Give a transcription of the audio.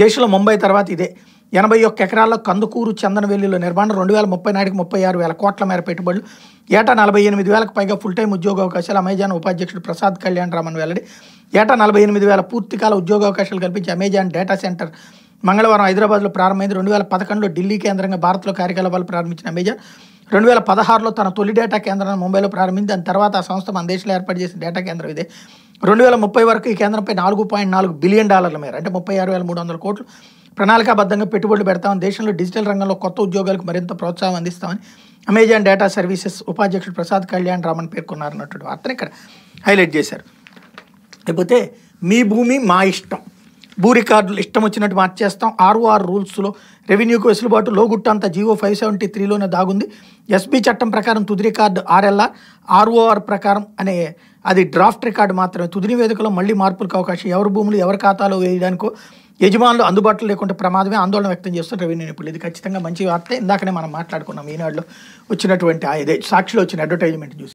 దేశంలో ముంబై తర్వాత ఇదే ఎనభై ఒక్క ఎకరాల్లో కందుకూరు చందనవెల్లిలో నిర్మాణం రెండు వేల ముప్పై నాటికి ముప్పై ఆరు వేల కోట్ల మేర పెట్టుబడులు ఏటా నలభై ఎనిమిది వేలకు పైగా ఫుల్ టైం ఉద్యోగావకాశాలు అమెజాన్ ఉపాధ్యక్షుడు ప్రసాద్ కళ్యాణ్ రామన్ వెల్లడి ఏటా నలభై ఎనిమిది వేల పూర్తికాల ఉద్యోగావకాశాలు కల్పించి అమెజాన్ డేటా సెంటర్ మంగళవారం హైదరాబాద్లో ప్రారంభమైంది రెండు వేల పదకొండులో ఢిల్లీ కేంద్రంగా భారత్లో కార్యకలాపాలు ప్రారంభించిన అమెజాన్ రెండు వేల పదహారులో తన తొలి డేటా కేంద్రాన్ని ముంబైలో ప్రారంభించి దాని తర్వాత ఆ సంస్థ మన దేశంలో ఏర్పాటు చేసిన డేటా కేంద్రం ఇదే రెండు వేల ముప్పై వరకు ఈ కేంద్రంపై నాలుగు పాయింట్ నాలుగు బిలియన్ డాలర్ల మేర అంటే ముప్పై ఆరు వేల మూడు వందల కోట్లు ప్రణాళికాబద్ధంగా పెట్టుబడులు పెడతామని దేశంలో డిజిటల్ రంగంలో కొత్త ఉద్యోగాలకు మరింత ప్రోత్సాహం అందిస్తామని అమెజాన్ డేటా సర్వీసెస్ ఉపాధ్యక్షుడు ప్రసాద్ కళ్యాణ్ రామన్ పేర్కొన్నారన్నటువంటి వార్తను ఇక్కడ హైలైట్ చేశారు లేకపోతే మీ భూమి మా ఇష్టం భూ రికార్డులు ఇష్టం వచ్చినట్టు మార్చేస్తాం ఆర్ఓఆర్ రూల్స్లో రెవెన్యూకు వెసులుబాటు లోగుట్ట అంతా జీవో ఫైవ్ సెవెంటీ త్రీలోనే దాగుంది ఎస్బీ చట్టం ప్రకారం తుది రికార్డు ఆర్ఎల్ఆర్ ఆర్ఓఆర్ ప్రకారం అనే అది డ్రాఫ్ట్ రికార్డు మాత్రమే తుది నివేదికలో మళ్ళీ మార్పులకు అవకాశం ఎవరి భూములు ఎవరి ఖాతాలో వేయడానికో యజమానులు అందుబాటులో లేకుండా ప్రమాదమే ఆందోళన వ్యక్తం చేస్తున్న రెవెన్యూ నిపుణులు ఇది ఖచ్చితంగా మంచి వార్త ఇందాకనే మనం మాట్లాడుకున్నాం ఈనాడులో వచ్చినటువంటి ఇదే సాక్షిలో వచ్చిన అడ్వర్టైజ్మెంట్ చూసి